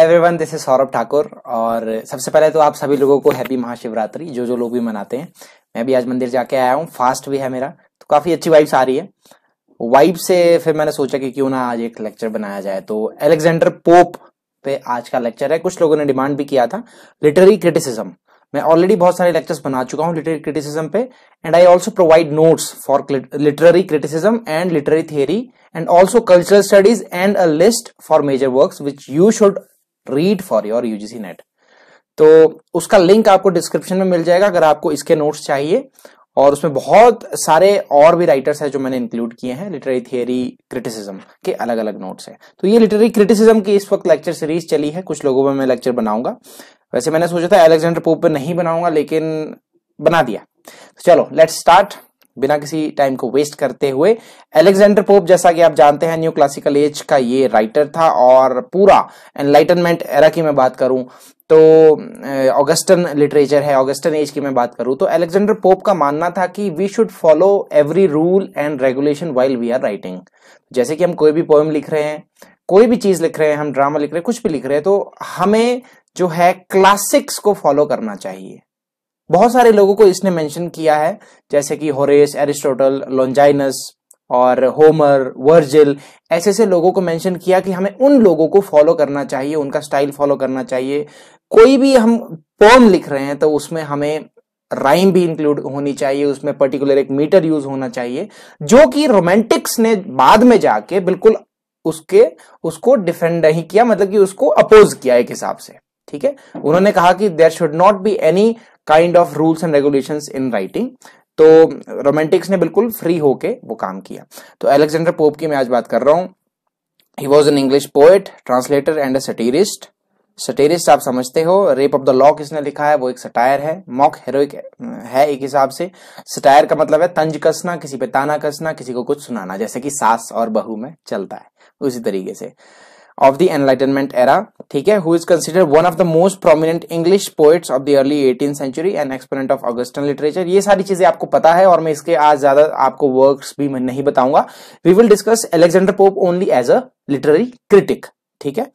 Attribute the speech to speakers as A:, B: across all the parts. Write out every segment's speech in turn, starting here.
A: Everyone this is Saurabh Thakur और सबसे पहले तो आप सभी लोगों को हैप्पी महाशिवरात्रि जो जो लोग भी मनाते हैं मैं भी आज मंदिर जाके आया हूँ फास्ट भी है मेरा तो काफ़ी अच्छी वाइब्स आ रही है वाइब से फिर मैंने सोचा कि क्यों ना आज एक लेक्चर बनाया जाए तो एलेक्जेंडर पोप पे आज का लेक्चर है कुछ लोगों ने डिमांड भी किया था लिटरेरी क्रिटिसिज्म मैं ऑलरेडी बहुत सारे लेक्चर्स बना चुका हूँ लिटरेरी क्रिटिसिज्म पे and I also provide notes for literary criticism and literary theory and also cultural studies and a list for major work which you should read for your UGC NET तो उसका link आपको description में मिल जाएगा अगर आपको इसके notes चाहिए और उसमें बहुत सारे और भी राइटर्स हैं जो मैंने इंक्लूड किए हैं लिटरेरी थियरी क्रिटिसिज्म के अलग अलग नोट्स हैं तो ये लिटरेरी क्रिटिसिज्म की इस वक्त लेक्चर सीरीज चली है कुछ लोगों में मैं लेक्चर बनाऊंगा वैसे मैंने सोचा था एलेक्जेंडर पोप पे नहीं बनाऊंगा लेकिन बना दिया तो चलो लेट्स स्टार्ट बिना किसी टाइम को वेस्ट करते हुए एलेक्जेंडर पोप जैसा कि आप जानते हैं न्यू क्लासिकल एज का ये राइटर था और पूरा एनलाइटनमेंट एरा की मैं बात करूं तो ऑगस्टन लिटरेचर है ऑगस्टन एज की मैं बात करूं तो एलेक्जेंडर पोप का मानना था कि we should follow every rule and regulation while we are writing जैसे कि हम कोई भी पोएम लिख रहे हैं कोई भी चीज लिख रहे हैं हम ड्रामा लिख रहे हैं कुछ भी लिख रहे हैं तो हमें जो है क्लासिक्स को फॉलो करना चाहिए बहुत सारे लोगों को इसने मेंशन किया है जैसे कि होरेस एरिस्टोटल लॉन्जाइनस और होमर वर्जिल ऐसे ऐसे लोगों को मेंशन किया कि हमें उन लोगों को फॉलो करना चाहिए उनका स्टाइल फॉलो करना चाहिए कोई भी हम पोम लिख रहे हैं तो उसमें हमें राइम भी इंक्लूड होनी चाहिए उसमें पर्टिकुलर एक मीटर यूज होना चाहिए जो कि रोमांटिक्स ने बाद में जाके बिल्कुल उसके उसको डिफेंड नहीं किया मतलब कि उसको अपोज किया एक हिसाब से ठीक है उन्होंने कहा कि there should not be any kind of rules and regulation in writing तो रोमेंटिक्स ने बिल्कुल फ्री होके वो काम किया तो अलेक्जेंडर पोप की मैं आज बात कर रहा हूं he was an English poet translator and a satirist satirist आप समझते हो रेप ऑफ द लॉ किसने लिखा है वो एक सटायर है मॉक हेरोइक है एक हिसाब से सटायर का मतलब है तंज कसना किसी पे ताना कसना किसी को कुछ सुनाना जैसे कि सास और बहू में चलता है उसी तरीके से ऑफ द एनलाइटनमेंट एरा ठीक है who is consider one of the most prominent English poets of the early eighteen century and exponent of Augustan literature ये सारी चीजें आपको पता है और मैं इसके आज ज्यादा आपको वर्क्स भी मैं नहीं बताऊंगा we will discuss Alexander Pope only as a literary critic ठीक है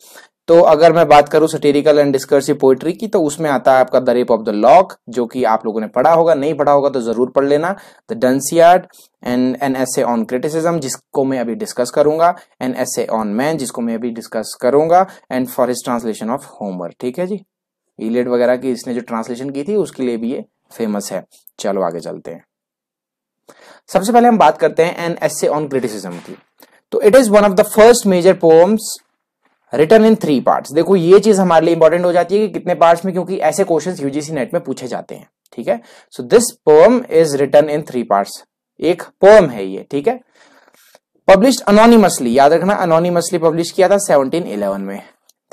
A: तो अगर मैं बात करूं सटेरिकल एंड डिस्कर्सिव पोइट्री की तो उसमें आता है आपका the rape of the lock जो कि आप लोगों ने पढ़ा होगा नहीं पढ़ा होगा तो जरूर पढ़ लेना the Dunciad and an essay on criticism जिसको मैं अभी डिस्कस करूंगा एन एस ऑन मैन जिसको मैं अभी डिस्कस करूंगा and for his translation of homework ठीक है जी इलेट वगैरह की इसने जो ट्रांसलेशन की थी उसके लिए भी ये फेमस है चलो आगे चलते हैं सबसे पहले हम बात करते हैं एन एस ऑन क्रिटिसिज्म की तो it is one of the first major poems written in three parts देखो ये चीज हमारे लिए इंपॉर्टेंट हो जाती है कि कितने पार्ट्स में क्योंकि ऐसे क्वेश्चंस यूजीसी नेट में पूछे जाते हैं ठीक है so this poem is written in three parts एक पोम है ये ठीक है पब्लिश अनोनिमसली याद रखना अनोनिमसली पब्लिश किया था सेवनटीन इलेवन में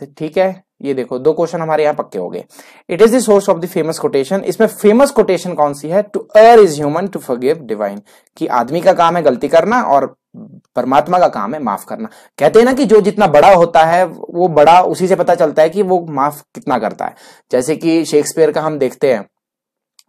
A: तो, ठीक है ये देखो दो क्वेश्चन हमारे यहाँ पक्के हो गए इट इज दोर्स ऑफ द फेमस कोटेशन इसमें फेमस कोटेशन कौन सी है to err is human to forgive divine कि आदमी का काम है गलती करना और परमात्मा का काम है माफ करना कहते हैं ना कि जो जितना बड़ा होता है वो बड़ा उसी से पता चलता है कि वो माफ कितना करता है जैसे कि शेक्सपियर का हम देखते हैं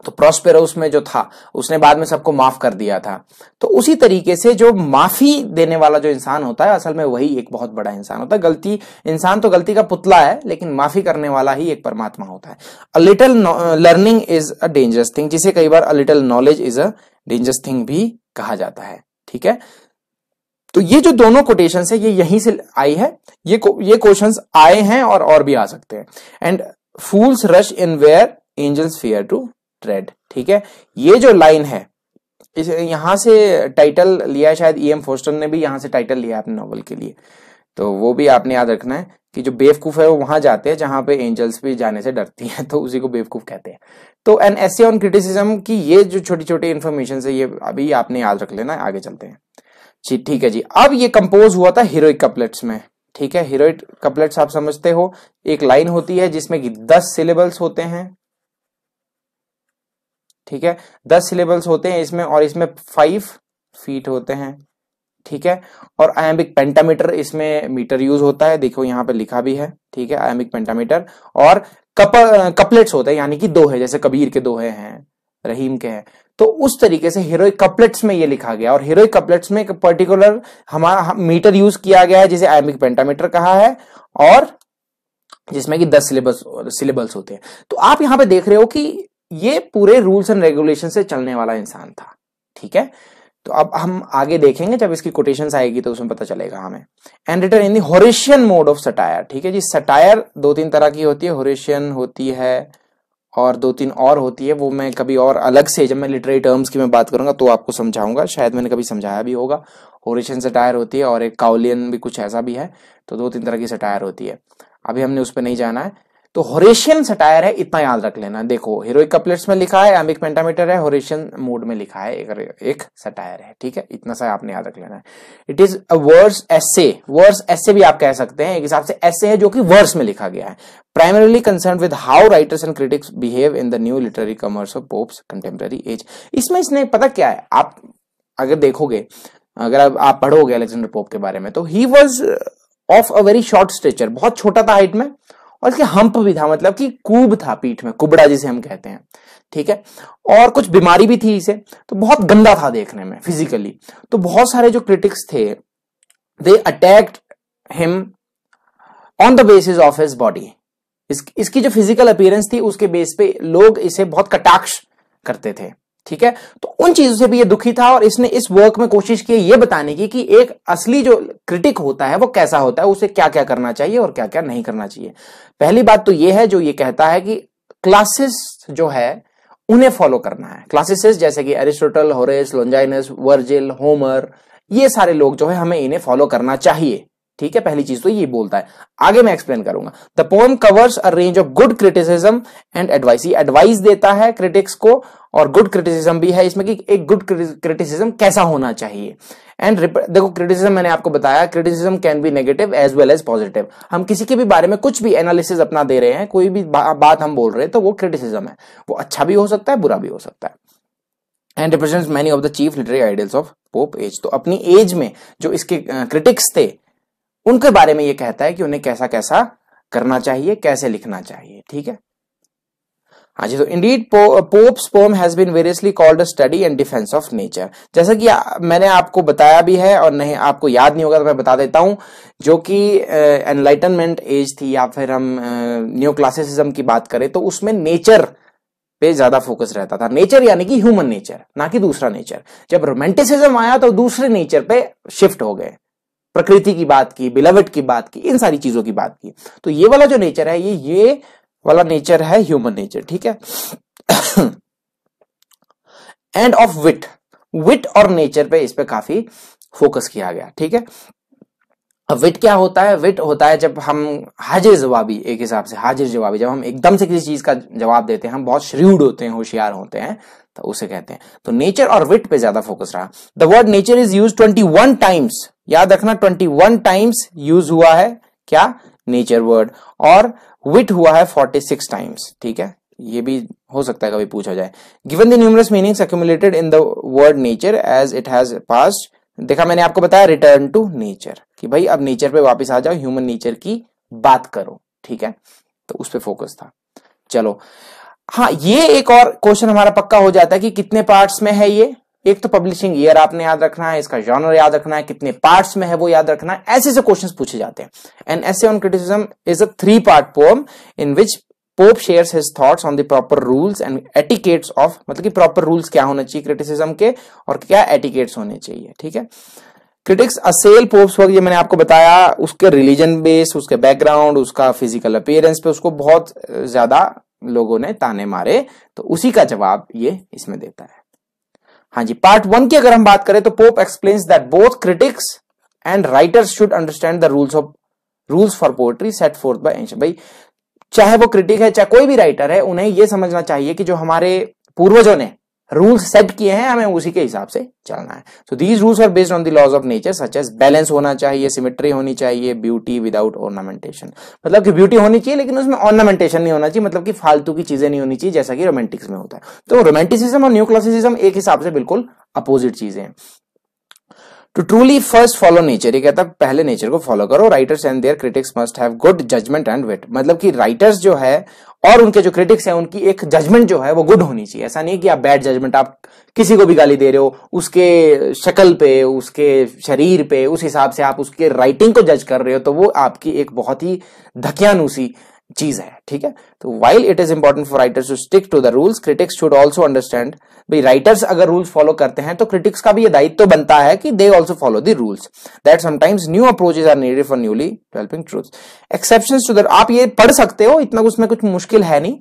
A: तो प्रॉस्पेरोस में जो था उसने बाद में सबको माफ कर दिया था तो उसी तरीके से जो माफी देने वाला जो इंसान होता है असल में वही एक बहुत बड़ा इंसान होता है गलती इंसान तो गलती का पुतला है लेकिन माफी करने वाला ही एक परमात्मा होता है a little learning is a dangerous thing जिसे कई बार a little knowledge is a dangerous thing भी कहा जाता है ठीक है तो ये जो दोनों कोटेशन है ये यहीं से आई है ये ये क्वेश्चन आए हैं और और भी आ सकते हैं and fools rush in where angels fear to tread ठीक है ये जो लाइन है इस यहां से टाइटल लिया है शायद ई एम फोस्टर ने भी यहां से टाइटल लिया है अपने नॉवल के लिए तो वो भी आपने याद रखना है कि जो बेवकूफ़ है वो वहां जाते हैं जहां पे एंजल्स भी जाने से डरती हैं तो उसी को बेवकूफ़ कहते हैं तो एन एस ऑन क्रिटिसिज्म की ये जो छोटी छोटी इन्फॉर्मेशन है ये अभी आपने याद रख लेना आगे चलते हैं जी ठीक है जी अब ये कंपोज हुआ था हीरोइक कपलेट्स में ठीक है हीरोइक कपलेट्स आप समझते हो एक लाइन होती है जिसमें कि दस सिलेबल्स होते हैं ठीक है दस सिलेबल्स होते हैं इसमें और इसमें फाइव फीट होते हैं ठीक है और आयामिक पेंटामीटर इसमें मीटर यूज होता है देखो यहां पे लिखा भी है ठीक है आयामिक पेंटामीटर और कप कपलेट्स होते हैं यानी कि दो है जैसे कबीर के दोहे हैं रहीम के हैं तो उस तरीके से हीरोइक कपलेट्स में ये लिखा गया और हीरोइक कपलेट्स में एक पर्टिकुलर हमारा मीटर यूज किया गया है जिसे आयामिक पेंटामीटर कहा है और जिसमें कि दस सिलेबस सिलेबल्स होते हैं तो आप यहां पे देख रहे हो कि ये पूरे रूल्स एंड रेगुलेशन से चलने वाला इंसान था ठीक है तो अब हम आगे देखेंगे जब इसकी कोटेशन आएगी तो उसमें पता चलेगा हमें and written in the mode of satire ठीक है जी सटायर दो तीन तरह की होती है होरेशियन होती है और दो तीन और होती है वो मैं कभी और अलग से जब मैं लिटरेरी टर्म्स की मैं बात करूंगा तो आपको समझाऊंगा शायद मैंने कभी समझाया भी होगा होरेशियन सटायर होती है और एक काउलियन भी कुछ ऐसा भी है तो दो तीन तरह की सटायर होती है अभी हमने उस पर नहीं जाना है तो होरेशियन सटायर है इतना याद रख लेना देखो हीरोइक कपलेट्स में लिखा है एम्बिक पेंटामीटर है होरेशियन मोड में लिखा है एक, एक सटायर है ठीक है इतना सा आपने याद रख लेना है it is a verse essay verse essay भी आप कह सकते हैं एक हिसाब से एसे है जो कि वर्स में लिखा गया है primarily concern with how writers and critics behave in the new literary commerce of Pope's contemporary age इसमें इसने पता क्या है आप अगर देखोगे अगर आप, आप पढ़ोगे अलेक्जेंडर पोप के बारे में तो he was of a very short stature बहुत छोटा था हाइट में और इसके हम्प भी था मतलब कि कूब था पीठ में कुबड़ा जिसे हम कहते हैं ठीक है और कुछ बीमारी भी थी इसे तो बहुत गंदा था देखने में फिजिकली तो बहुत सारे जो क्रिटिक्स थे they attacked him on the basis of his body इसकी जो फिजिकल अपीयरेंस थी उसके बेस पे लोग इसे बहुत कटाक्ष करते थे ठीक है तो उन चीजों से भी ये दुखी था और इसने इस वर्क में कोशिश की ये बताने की कि एक असली जो क्रिटिक होता है वो कैसा होता है उसे क्या क्या करना चाहिए और क्या क्या नहीं करना चाहिए पहली बात तो ये है जो ये कहता है कि क्लासेस जो है उन्हें फॉलो करना है क्लासेस जैसे कि Aristotle Horace Longinus Virgil Homer ये सारे लोग जो है हमें इन्हें फॉलो करना चाहिए ठीक है पहली चीज तो ये बोलता है आगे मैं एक्सप्लेन करूंगा the poem covers a range of good criticism and advice ये एडवाइस देता है क्रिटिक्स को और गुड क्रिटिसिज्म भी है इसमें कि एक गुड क्रिटिसिज्म कैसा होना चाहिए एंड देखो क्रिटिसिज्म मैंने आपको बताया criticism can be negative as well as positive हम किसी के भी बारे में कुछ भी एनालिसिस अपना दे रहे हैं कोई भी बा, बात हम बोल रहे हैं तो वो क्रिटिसिज्म है वो अच्छा भी हो सकता है बुरा भी हो सकता है and represent many of the chief literary ideals of Pope age तो अपनी एज में जो इसके क्रिटिक्स थे उनके बारे में ये कहता है कि उन्हें कैसा कैसा करना चाहिए कैसे लिखना चाहिए ठीक है हाँ जी तो indeed Pope's poem has been variously called a study and defence of nature जैसा कि मैंने आपको बताया भी है और नहीं आपको याद नहीं होगा तो मैं बता देता हूं जो कि एनलाइटनमेंट एज थी या फिर हम न्यू क्लासिसिज्म की बात करें तो उसमें नेचर पे ज्यादा फोकस रहता था नेचर यानी कि ह्यूमन नेचर ना कि दूसरा नेचर जब रोमेंटिसिज्म आया तो दूसरे नेचर पे शिफ्ट हो गए प्रकृति की बात की बिलवट की बात की इन सारी चीजों की बात की तो ये वाला जो नेचर है ये ये वाला नेचर है ह्यूमन नेचर ठीक है एंड ऑफ विट विट और नेचर पे इस पे काफी फोकस किया गया ठीक है विट क्या होता है विट होता है जब हम हाजिर जवाबी एक हिसाब से हाजिर जवाबी जब हम एकदम से किसी चीज का जवाब देते हैं हम बहुत श्रीड होते हैं होशियार होते हैं तो उसे कहते हैं तो नेचर और विट पे ज्यादा फोकस रहा the word nature is use twenty one times याद रखना ट्वेंटी वन टाइम्स यूज हुआ है क्या नेचर वर्ड और विट हुआ है फोर्टी सिक्स टाइम्स ठीक है ये भी हो सकता है कभी पूछा जाए given the numerous meanings accumulated in the word nature as it has past देखा मैंने आपको बताया रिटर्न टू नेचर कि भाई अब नेचर पे वापस आ जाओ ह्यूमन नेचर की बात करो ठीक है तो उस पर फोकस था चलो हाँ ये एक और क्वेश्चन हमारा पक्का हो जाता है कि कितने पार्ट्स में है ये एक तो पब्लिशिंग ईयर आपने याद रखना है इसका जॉनर याद रखना है कितने पार्ट्स में है वो याद रखना है ऐसे से क्वेश्चन पूछे जाते हैं and essay on criticism is a three part poem in which Pope share his thoughts on the proper rules and etiquettes of मतलब कि प्रॉपर रूल्स क्या होना चाहिए क्रिटिसिज्म के और क्या एटिकेट्स होने चाहिए ठीक है क्रिटिक्स असेल पोप्स वर्क ये मैंने आपको बताया उसके रिलीजन बेस उसके बैकग्राउंड उसका फिजिकल अपेयरेंस पे उसको बहुत ज्यादा लोगों ने ताने मारे तो उसी का जवाब ये इसमें देता है हाँ जी पार्ट वन की अगर हम बात करें तो Pope explain that both critics and writers should understand the rules of rules for poetry set forth by भाई चाहे वो क्रिटिक है चाहे कोई भी राइटर है उन्हें यह समझना चाहिए कि जो हमारे पूर्वजों ने रूल्स सेट किए हैं हमें उसी के हिसाब से चलना है so these rules are based on the laws of nature such as balance होना चाहिए सिमेट्री होनी चाहिए ब्यूटी विदाउट ऑर्नामेंटेशन मतलब कि ब्यूटी होनी चाहिए लेकिन उसमें ऑर्नामेंटेशन नहीं होना चाहिए मतलब कि फालतू की चीजें नहीं होनी चाहिए जैसा कि रोमांटिक्स में होता है तो रोमांटिसिज्म और न्यू क्लासिसिज्म एक हिसाब से बिल्कुल अपोजिट चीजें हैं to truly first follow nature ये कहता है पहले नेचर को फॉलो करो writers and their critics must have good judgement and wit मतलब कि राइटर्स जो है और उनके जो क्रिटिक्स हैं उनकी एक जजमेंट जो है वो गुड होनी चाहिए ऐसा नहीं कि आप बैड जजमेंट आप किसी को भी गाली दे रहे हो उसके शक्ल पे उसके शरीर पे उस हिसाब से आप उसके राइटिंग को जज कर रहे हो तो वो आपकी एक बहुत ही धकियानुसी चीज है ठीक है तो while it is important for writers to stick to the rules critics should also understand भाई राइटर्स अगर रूल्स फॉलो करते हैं तो क्रिटिक्स का भी यह दायित्व तो बनता है कि they also follow the rules that sometimes new approaches are needed for newly developing truth exception to the आप ये पढ़ सकते हो इतना उसमें कुछ मुश्किल है नहीं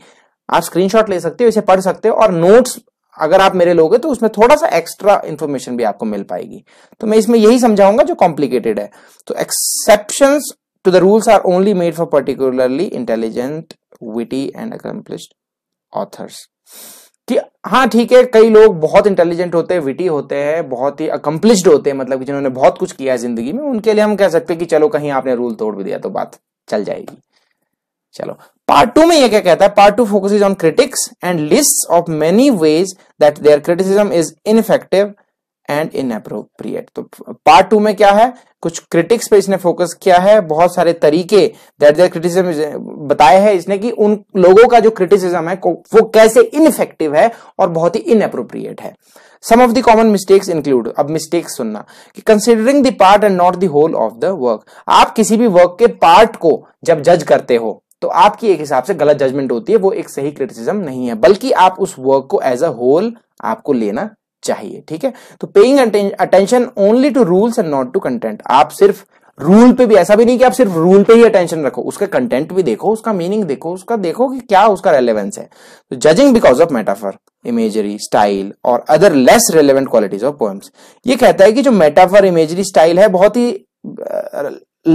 A: आप स्क्रीनशॉट ले सकते हो इसे पढ़ सकते हो और नोट्स अगर आप मेरे लोगे तो उसमें थोड़ा सा एक्स्ट्रा इन्फॉर्मेशन भी आपको मिल पाएगी तो मैं इसमें यही समझाऊंगा जो कॉम्प्लिकेटेड है तो exceptions to the rules are only made for particularly intelligent witty and accomplished authors हाँ ठीक है कई लोग बहुत इंटेलिजेंट होते हैं विटी होते हैं बहुत ही अकम्प्लिश्ड होते हैं मतलब जिन्होंने बहुत कुछ किया है जिंदगी में उनके लिए हम कह सकते हैं कि चलो कहीं आपने रूल तोड़ भी दिया तो बात चल जाएगी चलो पार्ट टू में ये क्या कहता है part two focus on critics and list of many ways that their criticism is ineffective and inappropriate तो पार्ट टू में क्या है कुछ क्रिटिक्स पे इसने फोकस किया है बहुत सारे तरीके दैट देर क्रिटिसिज्म बताए हैं इसने कि उन लोगों का जो क्रिटिसिज्म है वो कैसे इनफेक्टिव है और बहुत ही इनअप्रोप्रिएट है some of the common mistakes include अब मिस्टेक्स सुनना कि considering the part and not the whole of the work आप किसी भी वर्क के पार्ट को जब जज करते हो तो आपकी एक हिसाब से गलत जजमेंट होती है वो एक सही क्रिटिसिज्म नहीं है बल्कि आप उस वर्क को एज अ होल आपको लेना चाहिए ठीक है तो paying attention only to rules and not to content आप सिर्फ रूल पे भी ऐसा भी नहीं कि आप सिर्फ रूल पे ही अटेंशन रखो उसका कंटेंट भी देखो उसका मीनिंग देखो उसका देखो कि क्या उसका रेलेवेंस है तो judging because of metaphor imagery style और other less relevant qualities of poems ये कहता है कि जो मेटाफर इमेजरी स्टाइल है बहुत ही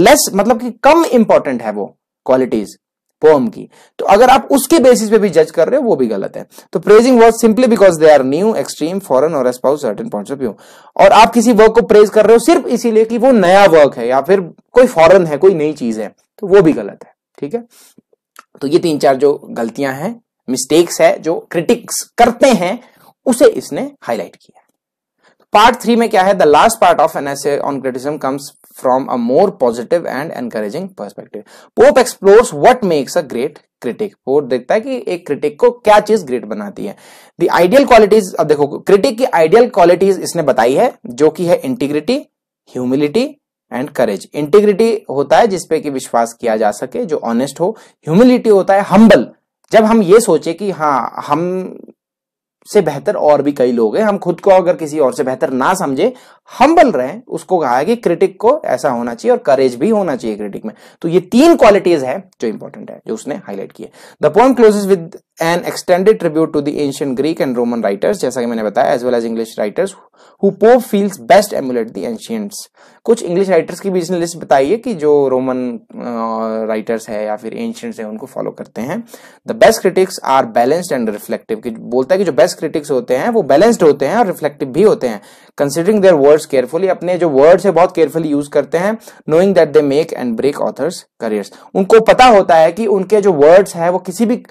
A: लेस मतलब कि कम इंपॉर्टेंट है वो क्वालिटीज पोम की तो अगर आप उसके बेसिस पे भी जज कर रहे हो वो भी गलत है तो praising word simply because they are new extreme foreign और espouse certain point of view और आप किसी वर्क को प्रेज कर रहे हो सिर्फ इसीलिए कि वो नया वर्क है या फिर कोई फॉरन है कोई नई चीज है तो वो भी गलत है ठीक है तो ये तीन चार जो गलतियां हैं मिस्टेक्स है जो क्रिटिक्स करते हैं उसे इसने हाईलाइट किया पार्ट थ्री में क्या है the last part of an essay on criticism comes from a more positive and encouraging perspective Pope explores what makes a great critic वो देखता है कि एक क्रिटिक को क्या चीज ग्रेट बनाती है द आइडियल क्वालिटीज अब देखो क्रिटिक की आइडियल क्वालिटीज इसने बताई है जो कि है integrity humility and courage integrity होता है जिसपे कि विश्वास किया जा सके जो ऑनेस्ट हो ह्यूमिलिटी होता है हम्बल जब हम ये सोचे कि हाँ हम से बेहतर और भी कई लोग हैं हम खुद को अगर किसी और से बेहतर ना समझे हम बल रहे उसको कहा है कि क्रिटिक को ऐसा होना चाहिए और करेज भी होना चाहिए क्रिटिक में तो ये तीन क्वालिटीज है जो इंपॉर्टेंट है जो उसने हाईलाइट किए the point closes with an extended tribute to the ancient Greek and Roman writers जैसा कि मैंने बताया as well as English writers who Pope feels best emulate the ancients कुछ इंग्लिश राइटर्स की भी इसने लिस्ट बताई है कि जो रोमन राइटर्स है या फिर एंशियंट है उनको फॉलो करते हैं the best critics are balanced and reflective बोलता है कि जो बेस्ट क्रिटिक्स होते हैं वो बैलेंस्ड होते हैं और रिफ्लेक्टिव भी होते हैं कंसिडरिंग देयर वर्ड्स केयरफुली अपने जो वर्ड्स है बहुत केयरफुली यूज करते हैं knowing that they make and break authors careers उनको पता होता है कि उनके जो वर्ड्स है वो किसी भी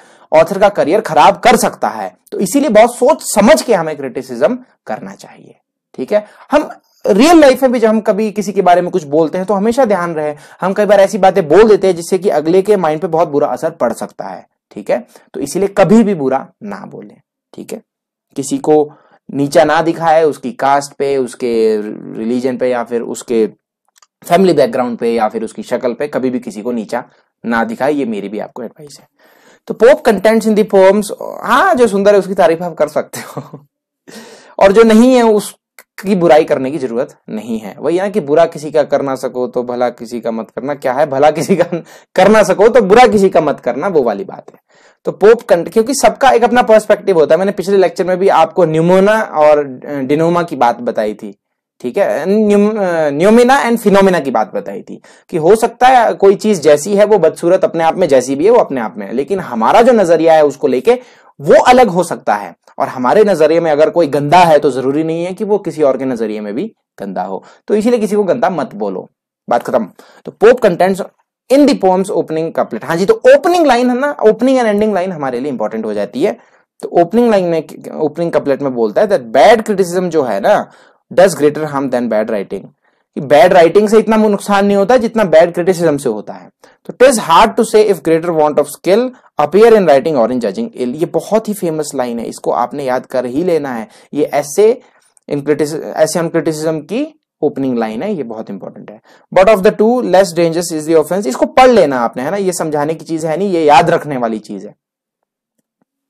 A: ऑथर का करियर खराब कर सकता है तो इसीलिए बहुत सोच समझ के हमें क्रिटिसिज्म करना चाहिए ठीक है हम रियल लाइफ में भी जब हम कभी किसी के बारे में कुछ बोलते हैं तो हमेशा ध्यान रहे हम कई बार ऐसी बातें बोल देते हैं जिससे कि अगले के माइंड पे बहुत बुरा असर पड़ सकता है ठीक है तो इसीलिए कभी भी बुरा ना बोले ठीक है किसी को नीचा ना दिखाए उसकी कास्ट पे उसके रिलीजन पे या फिर उसके फैमिली बैकग्राउंड पे या फिर उसकी शक्ल पे कभी भी किसी को नीचा ना दिखाए ये मेरी भी आपको एडवाइस है तो Pope contents in the poems हाँ जो सुंदर है उसकी तारीफ आप कर सकते हो और जो नहीं है उस की बुराई करने की जरूरत नहीं है वही ना कि बुरा किसी का करना सको तो भला किसी का मत करना क्या है भला किसी का करना सको तो बुरा किसी का मत करना वो वाली बात है तो पोप कंट क्योंकि सबका एक अपना पर्सपेक्टिव होता है मैंने पिछले लेक्चर में भी आपको न्यूमोना और डिनोमा की बात बताई थी ठीक है न्यूमिना एंड फिनोमिना की बात बताई थी कि हो सकता है कोई चीज जैसी है वो बदसूरत अपने आप में जैसी भी है वो अपने आप में है लेकिन हमारा जो नजरिया है उसको लेके वो अलग हो सकता है और हमारे नजरिए में अगर कोई गंदा है तो जरूरी नहीं है कि वो किसी और के नजरिए में भी गंदा हो तो इसीलिए किसी को गंदा मत बोलो बात खत्म तो Pope contents in the poems opening couplet हाँ जी तो ओपनिंग लाइन है ना ओपनिंग एंड एंडिंग लाइन हमारे लिए इंपॉर्टेंट हो जाती है तो ओपनिंग लाइन में ओपनिंग कपलेट में बोलता है दैट बैड क्रिटिसिज्म जो है ना does greater harm than bad writing कि बैड राइटिंग से इतना नुकसान नहीं होता जितना बैड क्रिटिसिज्म से होता है तो it is hard to say if greater want of skill appear in writing और इन जजिंग इल ये बहुत ही फेमस लाइन है इसको आपने याद कर ही लेना है ये ऐसे इन ऐसे हम क्रिटिसिज्म की ओपनिंग लाइन है ये बहुत इंपॉर्टेंट है but of the two less dangerous is dense इसको पढ़ लेना आपने है ना ये समझाने की चीज है नहीं ये याद रखने वाली चीज है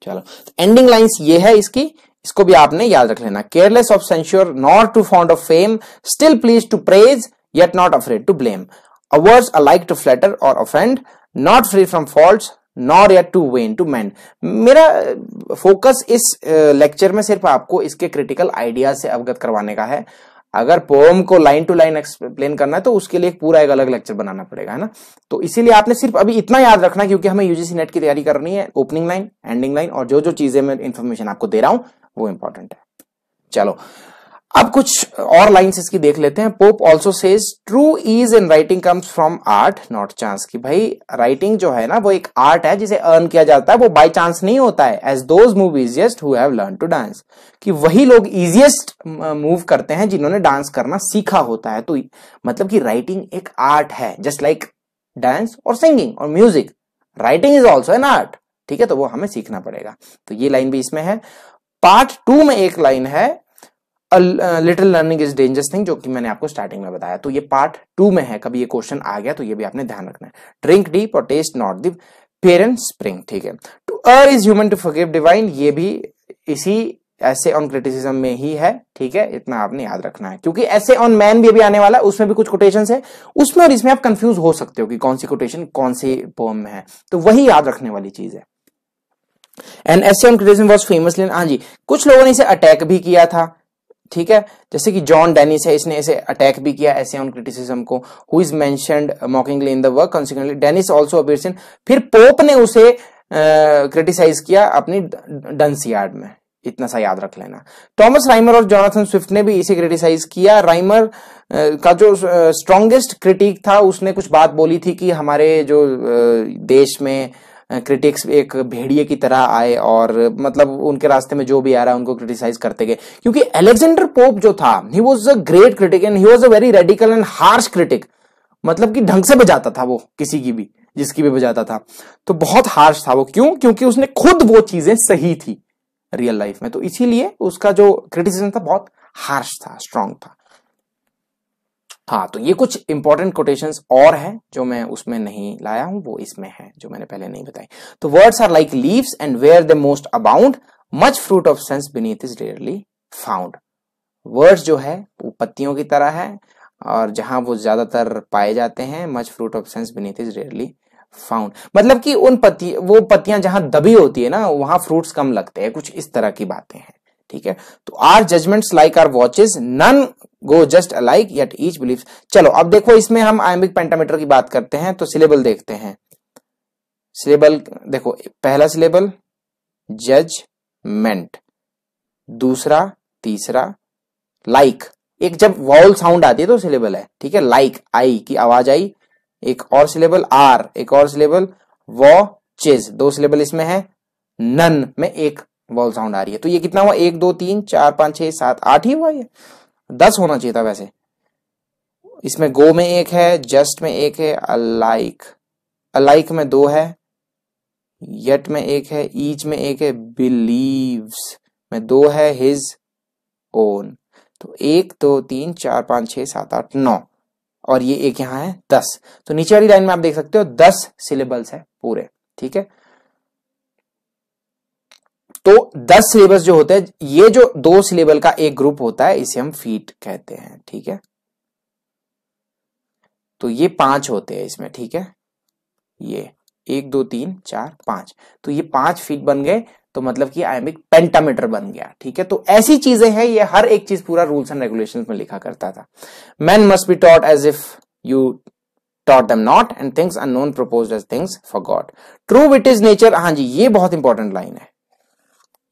A: चलो एंडिंग तो लाइंस ये है इसकी इसको भी आपने याद रख लेना careless of censure not too fond of fame still pleased to praise yet not afraid to blame averse alike to flatter or offend not free from fault nor yet too vain to mend मेरा focus uh, इस lecture uh, में सिर्फ आपको इसके critical idea से अवगत करवाने का है अगर पोम को लाइन टू लाइन एक्सप्लेन करना है तो उसके लिए पूरा एक अलग लेक्चर बनाना पड़ेगा है ना तो इसीलिए आपने सिर्फ अभी इतना याद रखना क्योंकि हमें यूजीसी नेट की तैयारी करनी है ओपनिंग लाइन एंडिंग लाइन और जो जो चीजें मैं इन्फॉर्मेशन आपको दे रहा हूं वो इंपॉर्टेंट है चलो अब कुछ और लाइंस इसकी देख लेते हैं Pope also says true ease in writing comes from art not chance की भाई राइटिंग जो है ना वो एक आर्ट है जिसे अर्न किया जाता है वो बाय चांस नहीं होता है as those move easiest who have learn to dance कि वही लोग इजिएस्ट मूव करते हैं जिन्होंने डांस करना सीखा होता है तो मतलब कि राइटिंग एक आर्ट है जस्ट लाइक डांस और सिंगिंग और music writing is also an art ठीक है तो वो हमें सीखना पड़ेगा तो ये लाइन भी इसमें है पार्ट टू में एक लाइन है little learning is dangerous thing जो कि मैंने आपको स्टार्टिंग में बताया तो ये पार्ट टू में है कभी ये क्वेश्चन आ गया तो ये भी आपने ध्यान रखना है drink deep or taste not the Pierian spring ठीक है to err is human to forgive divine ये भी इसी ऐसे ऑन क्रिटिसिज्म में ही है ठीक है इतना आपने याद रखना है क्योंकि ऐसे ऑन मैन भी अभी आने वाला है उसमें भी कुछ कोटेशन है उसमें और इसमें आप कंफ्यूज हो सकते हो कि कौन सी कोटेशन कौन सी पोम में है तो वही याद रखने वाली चीज है and essay on criticism was famous lane हाँ जी कुछ लोगों ने इसे अटैक भी किया था ठीक है जैसे कि जॉन डेनिस है इसने इसे अटैक भी किया ऐसे ऑन क्रिटिसिज्म को who is mentioned mockingly in the work consequently Dennis also appears in फिर पोप ने उसे क्रिटिसाइज uh, किया अपनी डंसियार्ड में इतना सा याद रख लेना थॉमस राइमर और जोनाथन स्विफ्ट ने भी इसे क्रिटिसाइज किया राइमर का जो स्ट्रॉन्गेस्ट क्रिटिक था उसने कुछ बात बोली थी कि हमारे जो देश में uh, क्रिटिक्स एक भेड़िए की तरह आए और मतलब उनके रास्ते में जो भी आ रहा है उनको क्रिटिसाइज करते गए क्योंकि एलेक्जेंडर पोप जो था he was a great critic and he was a very radical and harsh critic मतलब कि ढंग से बजाता था वो किसी की भी जिसकी भी बजाता था तो बहुत हार्श था वो क्यों क्योंकि उसने खुद वो चीजें सही थी रियल लाइफ में तो इसीलिए उसका जो क्रिटिसिज्म था बहुत हार्श था स्ट्रांग था हाँ तो ये कुछ इंपॉर्टेंट कोटेशन और हैं जो मैं उसमें नहीं लाया हूं वो इसमें है जो मैंने पहले नहीं बताई तो words are like leaves and where they most abound much fruit of sense beneath is rarely found words जो है वो पत्तियों की तरह है और जहां वो ज्यादातर पाए जाते हैं much fruit of sense beneath is rarely found मतलब कि उन पत्ती वो पत्तियां जहां दबी होती है ना वहां फ्रूट्स कम लगते हैं कुछ इस तरह की बातें हैं ठीक है तो our judgments like our watches none go just alike yet each believe चलो अब देखो इसमें हम आयमिक पेंटामीटर की बात करते हैं तो सिलेबल देखते हैं सिलेबल देखो पहला सिलेबल जजमेंट दूसरा तीसरा लाइक like. एक जब वॉल साउंड आती है तो सिलेबल है ठीक है लाइक आई की आवाज आई एक और सिलेबल आर एक और सिलेबल वॉ चेज दो सिलेबल इसमें है नन में एक वॉल साउंड आ रही है तो ये कितना हुआ एक दो तीन चार पाँच छह सात आठ ही हुआ ये दस होना चाहिए था वैसे इसमें गो में एक है जस्ट में एक है अलाइक अलाइक में दो है यट में एक है ईच में एक है बिलीव में दो है हिज ओन तो एक दो तीन चार पाँच छह सात आठ नौ और ये एक यहाँ है दस तो नीचे वाली लाइन में आप देख सकते हो दस सिलेबल्स है पूरे ठीक है तो दस सिलेबस जो होते हैं ये जो दो सिलेबल का एक ग्रुप होता है इसे हम फीट कहते हैं ठीक है तो ये पांच होते हैं इसमें ठीक है ये एक दो तीन चार पांच तो ये पांच फीट बन गए तो मतलब कि आई एम पेंटामीटर बन गया ठीक है तो ऐसी चीजें हैं ये हर एक चीज पूरा रूल्स एंड रेगुलेशन में लिखा करता था men must be taught as if you taught them not and things unknown proposed as things forgot true wit is nature हाँ जी ये बहुत इंपॉर्टेंट लाइन है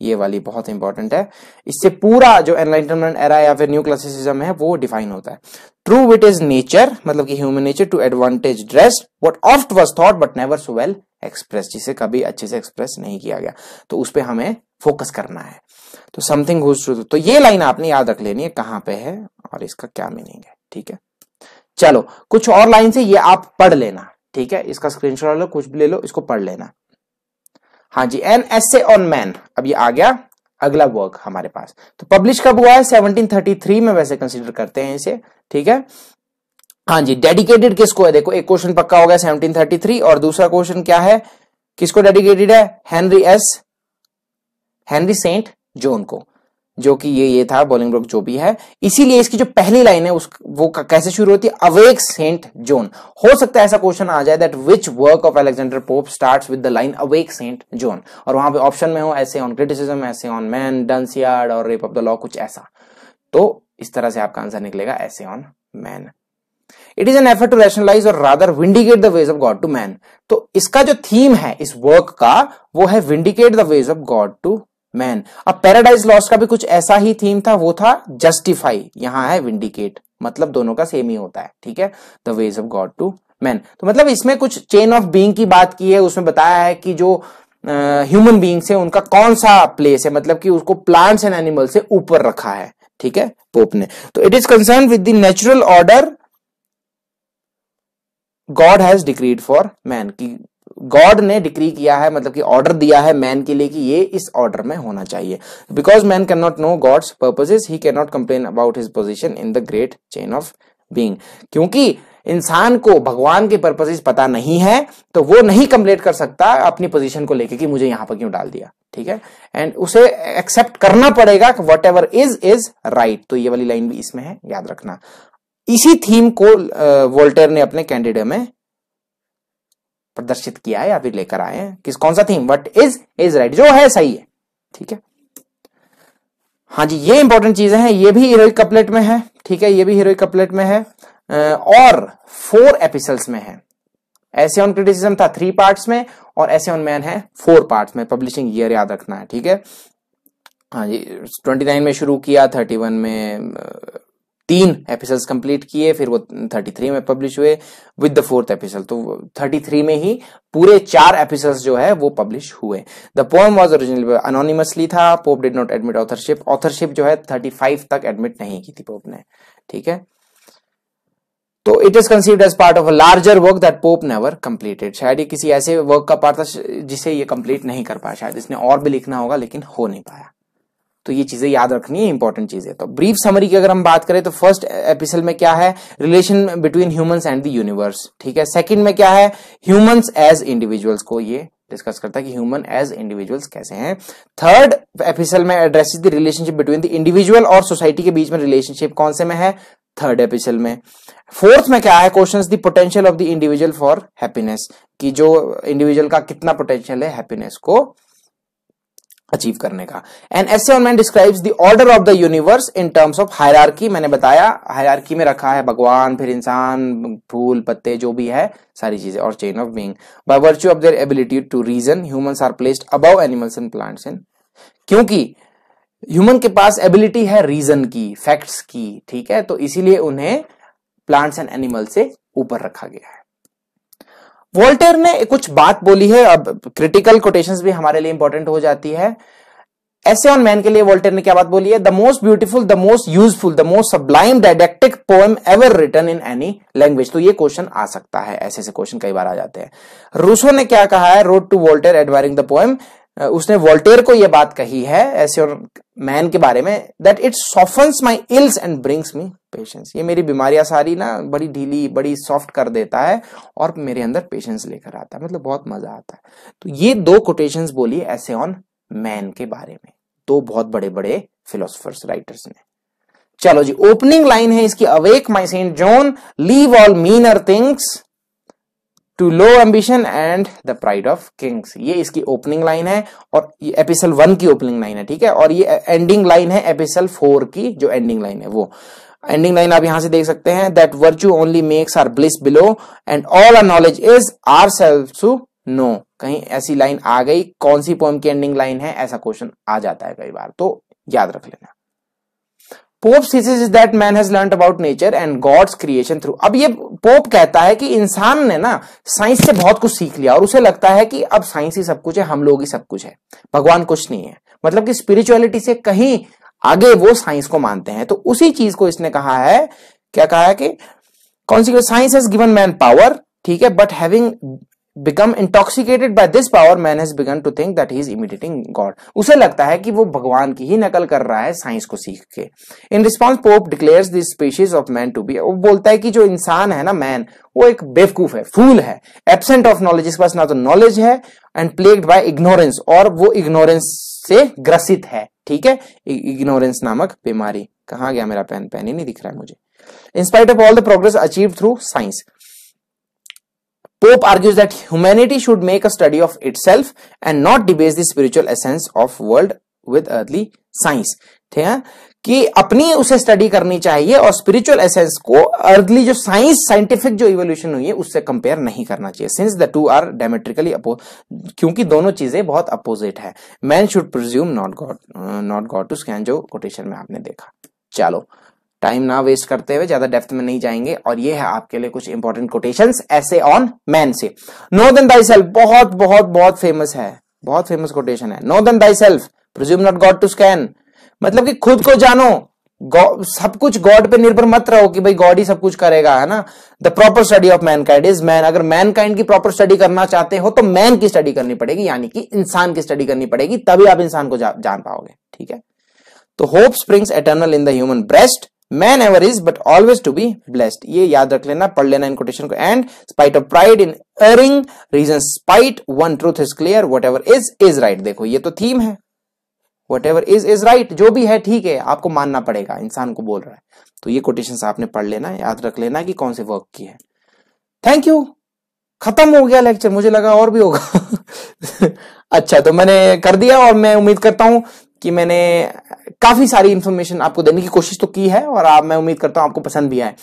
A: ये वाली बहुत इंपॉर्टेंट है इससे पूरा जो एनलाइटनमेंट एरा या फिर न्यू क्लासिसिज्म है वो डिफाइन होता है ट्रू विट इज नेचर मतलब कि human nature to advantage dressed what oft was thought but never so well expressed जिसे कभी अच्छे से एक्सप्रेस नहीं किया गया तो उस पर हमें फोकस करना है तो समथिंग हुज ट्रू तो ये लाइन आपने याद रख लेनी है कहां पे है और इसका क्या मीनिंग है ठीक है चलो कुछ और लाइन से ये आप पढ़ लेना ठीक है इसका स्क्रीनशॉट लो कुछ भी ले लो इसको पढ़ लेना हाँ जी एन ए ऑन मैन अब ये आ गया अगला वर्क हमारे पास तो पब्लिश कब हुआ है 1733 में वैसे कंसीडर करते हैं इसे ठीक है हाँ जी डेडिकेटेड किसको है देखो एक क्वेश्चन पक्का हो गया 1733 और दूसरा क्वेश्चन क्या है किसको डेडिकेटेड है Henry S Henry Saint John को जो कि ये ये था बोलिंग ब्रोक जो भी है इसीलिए इसकी जो पहली लाइन है उस वो कैसे शुरू होती है अवेक सेंट जोन हो सकता है ऐसा क्वेश्चन आ जाए that which work of Alexander Pope starts with the line awake Saint John और वहां पे ऑप्शन में हो essay on criticism essay on man Dunciad और रेप ऑफ द लॉ कुछ ऐसा तो इस तरह से आपका आंसर निकलेगा essay on man it is an effort to rationalize or rather vindicate the ways of God to man तो इसका जो थीम है इस वर्क का वो है vindicate the ways of God to man अब पैराडाइज लॉस का भी कुछ ऐसा ही थीम था वो था जस्टिफाई यहां है विंडिकेट मतलब दोनों का सेम ही होता है ठीक है the ways of God to man तो मतलब इसमें कुछ चेन ऑफ बींग की बात की है उसमें बताया है कि जो ह्यूमन बींग्स है उनका कौन सा प्लेस है मतलब कि उसको प्लांट्स एंड एनिमल से ऊपर रखा है ठीक है पोप ने तो it is concern with the natural order God has decreed for man की गॉड ने डिक्री किया है मतलब कि ऑर्डर दिया है मैन के लिए कि ये इस ऑर्डर में होना चाहिए because man can not know God's purposes he can not complain about his position in the great chain of being क्योंकि इंसान को भगवान के पर्पजेज पता नहीं है तो वो नहीं कंप्लेट कर सकता अपनी पोजिशन को लेकर कि मुझे यहां पर क्यों डाल दिया ठीक है एंड उसे एक्सेप्ट करना पड़ेगा कि whatever is is right तो ये वाली लाइन भी इसमें है याद रखना इसी थीम को वोल्टेयर ने अपने कैंडिडेट में प्रदर्शित किया है या फिर लेकर आए हैं किस कौन सा theme what is is right जो है सही है ठीक है हाँ जी ये इंपॉर्टेंट चीजें हैं ये भी हीरोइक कपलेट में है ठीक है ये भी हीरोइक कपलेट में है और फोर एपिसल्स में है ऐसे ऑन क्रिटिसिज्म था थ्री पार्ट्स में और ऐसे ऑन मैन है फोर पार्ट्स में पब्लिशिंग ईयर याद रखना है ठीक है हाँ जी ट्वेंटी नाइन में शुरू किया थर्टी वन में तीन एपिसोड कंप्लीट किए फिर वो थर्टी थ्री में पब्लिश हुए विद द फोर्थ एपिसोड तो थर्टी थ्री में ही पूरे चार एपिसोड जो है वो पब्लिश हुए the poem was originally anonymously था Pope did not admit authorship authorship जो है थर्टी फाइव तक एडमिट नहीं की थी पोप ने ठीक है तो it is conceived as part of a larger work that Pope never completed शायद ये किसी ऐसे वर्क का पार्ट था जिसे ये कंप्लीट नहीं कर पाया शायद इसने और भी लिखना होगा लेकिन हो नहीं पाया तो ये चीजें याद रखनी है इंपॉर्टेंट चीजें तो ब्रीफ समरी की अगर हम बात करें तो फर्स्ट एपिसोड में क्या है relation between humans and the universe ठीक है सेकंड में क्या है ह्यूमंस एज इंडिविजुअल्स को ये डिस्कस करता है कि ह्यूमन एज इंडिविजुअल्स कैसे हैं थर्ड एपिसोड में address the relationship between the individual और सोसाइटी के बीच में रिलेशनशिप कौन से में है थर्ड एपिसोड में फोर्थ में क्या है question the potential of the individual for happiness कि जो इंडिविजुअल का कितना पोटेंशियल है हैप्पीनेस को अचीव करने का and essay on man describes the order of the universe in terms of hierarchy मैंने बताया हायरकी में रखा है भगवान फिर इंसान फूल पत्ते जो भी है सारी चीजें और chain of being by virtue of their ability to reason humans are placed above animals and plants and क्योंकि ह्यूमन के पास एबिलिटी है रीजन की फैक्ट्स की ठीक है तो इसीलिए उन्हें प्लांट्स एंड एनिमल से ऊपर रखा गया है वोल्टेयर ने कुछ बात बोली है अब क्रिटिकल कोटेशंस भी हमारे लिए इंपॉर्टेंट हो जाती है ऐसे ऑन मैन के लिए वोल्टेयर ने क्या बात बोली है the most beautiful the most useful the most sublime didactic poem ever written in any language तो ये क्वेश्चन आ सकता है ऐसे ऐसे क्वेश्चन कई बार आ जाते हैं रूसो ने क्या कहा है wrote to Voltaire admiring the poem उसने वोल्टेयर को यह बात कही है ऐसे ऑन मैन के बारे में that it softens my ills and brings me patience ये मेरी बीमारियां सारी ना बड़ी ढीली बड़ी सॉफ्ट कर देता है और मेरे अंदर पेशेंस लेकर आता है मतलब बहुत मजा आता है तो ये दो कोटेशंस बोली ऐसे ऑन मैन के बारे में दो बहुत बड़े बड़े फिलोसफर्स राइटर्स ने चलो जी ओपनिंग लाइन है इसकी awake my Saint John leave all meaner things to low ambition and the pride of kings ये इसकी ओपनिंग लाइन है और ये एपिसल वन की ओपनिंग लाइन है ठीक है और ये एंडिंग लाइन है एपिसल फोर की जो एंडिंग लाइन है वो एंडिंग लाइन आप यहां से देख सकते हैं that virtue only makes our bliss below and all our knowledge is ourself to know कहीं ऐसी लाइन आ गई कौन सी पोएम की एंडिंग लाइन है ऐसा क्वेश्चन आ जाता है कई बार तो याद रख लेना Pope thesis is that man has learn about nature and God's creation through अब ये पोप कहता है कि इंसान ने ना साइंस से बहुत कुछ सीख लिया और उसे लगता है कि अब साइंस ही सब कुछ है हम लोग ही सब कुछ है भगवान कुछ नहीं है मतलब कि स्पिरिचुअलिटी से कहीं आगे वो साइंस को मानते हैं तो उसी चीज को इसने कहा है क्या कहा है कि कौन सी science has given man power ठीक है but having become intoxicated by this power man has begun to think that he is imitating God उसे लगता है कि वो भगवान की ही नकल कर रहा है साइंस को सीख के in response Pope declares this species of man to be वो बोलता है कि जो इंसान है ना मैन वो एक बेवकूफ है फूल है एबसेंट ऑफ नॉलेज इस पास ना तो नॉलेज है एंड प्लेग्ड बाय इग्नोरेंस और वो इग्नोरेंस से ग्रसित है ठीक है इग्नोरेंस नामक बीमारी कहा गया मेरा पेन पेन ही नहीं दिख रहा है मुझे in spite of all the progress achieve through science Pope argues that humanity should make a study of itself and not debase the spiritual essence of world with earthly science. ठीक है कि अपनी उसे स्टडी करनी चाहिए और स्पिरिचुअल एसेंस को early जो साइंस साइंटिफिक जो इवोल्यूशन हुई है उससे कंपेयर नहीं करना चाहिए since the two are diametrically अपो क्योंकि दोनों चीजें बहुत अपोजिट है man should presume not God not God to scan जो कोटेशन में आपने देखा चलो टाइम ना वेस्ट करते हुए ज्यादा डेप्थ में नहीं जाएंगे और ये है आपके लिए कुछ इंपॉर्टेंट कोटेशन ऐसे ऑन मैन से नो देन दाई सेल्फ बहुत बहुत बहुत फेमस है बहुत फेमस कोटेशन है know then thyself presume not God to scan मतलब कि खुद को जानो सब कुछ गॉड पे निर्भर मत रहो कि भाई गॉड ही सब कुछ करेगा है ना the proper study of mankind is man अगर मैनकाइंड की प्रॉपर स्टडी करना चाहते हो तो मैन की स्टडी करनी पड़ेगी यानी कि इंसान की स्टडी करनी पड़ेगी तभी आप इंसान को जा, जान पाओगे ठीक है तो hope springs eternal in the human breast man ever is but always to be blessed ये याद रख लेना पढ़ लेना इन कोटेशन को and spite of pride in erring reason spite one truth is clear whatever is is right देखो ये तो थीम है whatever is is right जो भी है ठीक है आपको मानना पड़ेगा इंसान को बोल रहा है तो ये कोटेशन आपने पढ़ लेना याद रख लेना कि कौन से वर्क की है थैंक यू खत्म हो गया लेक्चर मुझे लगा और भी होगा अच्छा तो मैंने कर दिया और मैं उम्मीद करता हूं कि मैंने काफी सारी इन्फॉर्मेशन आपको देने की कोशिश तो की है और आप मैं उम्मीद करता हूं आपको पसंद भी आए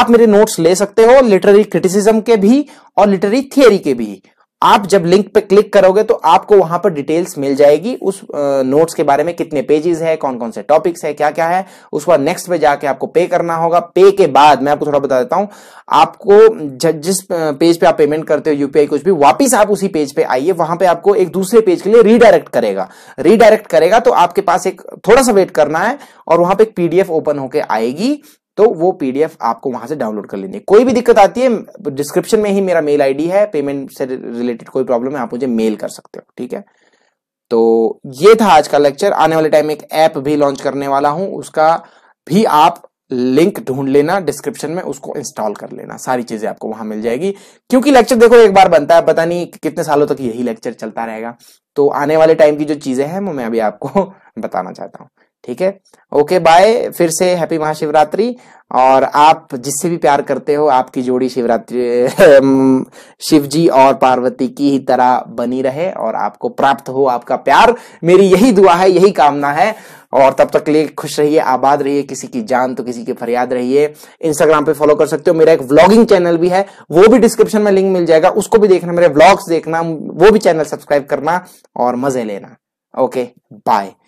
A: आप मेरे नोट्स ले सकते हो लिटरेरी क्रिटिसिज्म के भी और लिटरेरी थियरी के भी आप जब लिंक पे क्लिक करोगे तो आपको वहां पर डिटेल्स मिल जाएगी उस नोट्स के बारे में कितने पेजेस है कौन कौन से टॉपिक्स है क्या क्या है उसके बाद नेक्स्ट पे जाके आपको पे करना होगा पे के बाद मैं आपको थोड़ा बता देता हूं आपको जिस पेज पे आप पेमेंट करते हो यूपीआई कुछ भी वापिस आप उसी पेज पे आइए वहां पे आपको एक दूसरे पेज के लिए रीडायरेक्ट करेगा रीडायरेक्ट करेगा तो आपके पास एक थोड़ा सा वेट करना है और वहां पर एक पीडीएफ ओपन होकर आएगी तो वो पीडीएफ आपको वहां से डाउनलोड कर लेनी है कोई भी दिक्कत आती है डिस्क्रिप्शन में ही मेरा मेल आईडी है पेमेंट से रिलेटेड कोई प्रॉब्लम है आप मुझे मेल कर सकते हो ठीक है तो ये था आज का लेक्चर आने वाले टाइम एक ऐप भी लॉन्च करने वाला हूं उसका भी आप लिंक ढूंढ लेना डिस्क्रिप्शन में उसको इंस्टॉल कर लेना सारी चीजें आपको वहां मिल जाएगी क्योंकि लेक्चर देखो एक बार बनता है पता नहीं कितने सालों तक यही लेक्चर चलता रहेगा तो आने वाले टाइम की जो चीजें हैं वो मैं अभी आपको बताना चाहता हूँ ठीक है ओके बाय फिर से हैप्पी महाशिवरात्रि और आप जिससे भी प्यार करते हो आपकी जोड़ी शिवरात्रि शिव जी और पार्वती की ही तरह बनी रहे और आपको प्राप्त हो आपका प्यार मेरी यही दुआ है यही कामना है और तब तक लिए खुश रहिए आबाद रहिए किसी की जान तो किसी की फरियाद रहिए इंस्टाग्राम पे फॉलो कर सकते हो मेरा एक व्लॉगिंग चैनल भी है वो भी डिस्क्रिप्शन में लिंक मिल जाएगा उसको भी देखना मेरे व्लॉग्स देखना वो भी चैनल सब्सक्राइब करना और मजे लेना ओके बाय